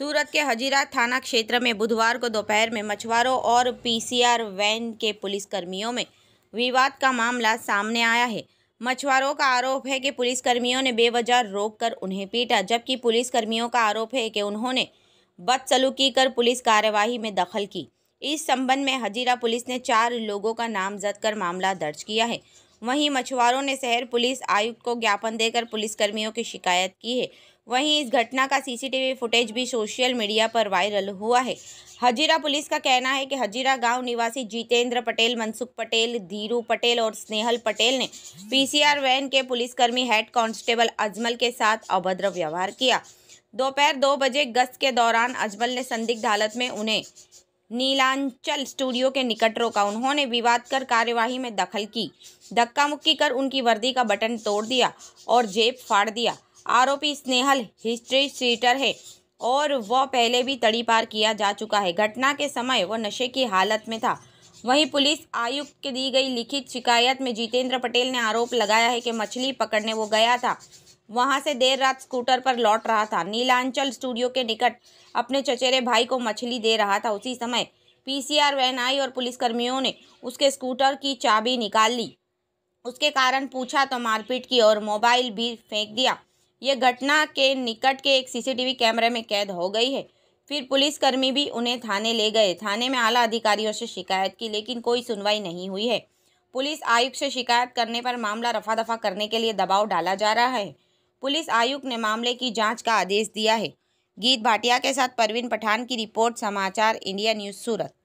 सूरत के हजीरा थाना क्षेत्र में बुधवार को दोपहर में मछुआरों और पीसीआर वैन के पुलिसकर्मियों में विवाद का मामला सामने आया है मछुआरों का आरोप है कि पुलिसकर्मियों ने बेवजह रोक कर उन्हें पीटा जबकि पुलिसकर्मियों का आरोप है कि उन्होंने बदसलूकी कर पुलिस कार्यवाही में दखल की इस संबंध में हजीरा पुलिस ने चार लोगों का नामजद कर मामला दर्ज किया है वहीं मछुआरों ने शहर पुलिस आयुक्त को ज्ञापन देकर पुलिसकर्मियों की शिकायत की है वहीं इस घटना का सीसीटीवी फुटेज भी सोशल मीडिया पर वायरल हुआ है हजीरा पुलिस का कहना है कि हजीरा गांव निवासी जितेंद्र पटेल मनसुख पटेल धीरू पटेल और स्नेहल पटेल ने पीसीआर वैन के पुलिसकर्मी हेड कांस्टेबल अजमल के साथ अभद्र व्यवहार किया दोपहर दो बजे गश्त के दौरान अजमल ने संदिग्ध हालत में उन्हें नीलांचल स्टूडियो के निकट रोका उन्होंने विवाद कर कार्यवाही में दखल की धक्का मुक्की कर उनकी वर्दी का बटन तोड़ दिया और जेब फाड़ दिया आरोपी स्नेहल हिस्ट्री सीटर है और वह पहले भी तड़ी पार किया जा चुका है घटना के समय वह नशे की हालत में था वहीं पुलिस आयुक्त की दी गई लिखित शिकायत में जितेंद्र पटेल ने आरोप लगाया है कि मछली पकड़ने वो गया था वहां से देर रात स्कूटर पर लौट रहा था नीलांचल स्टूडियो के निकट अपने चचेरे भाई को मछली दे रहा था उसी समय पीसीआर वैन आई और पुलिसकर्मियों ने उसके स्कूटर की चाबी निकाल ली उसके कारण पूछा तो मारपीट की और मोबाइल भी फेंक दिया ये घटना के निकट के एक सीसीटीवी कैमरे में कैद हो गई है फिर पुलिसकर्मी भी उन्हें थाने ले गए थाने में आला अधिकारियों से शिकायत की लेकिन कोई सुनवाई नहीं हुई है पुलिस आयुक्त से शिकायत करने पर मामला रफा दफा करने के लिए दबाव डाला जा रहा है पुलिस आयुक्त ने मामले की जांच का आदेश दिया है गीत भाटिया के साथ परवीन पठान की रिपोर्ट समाचार इंडिया न्यूज़ सूरत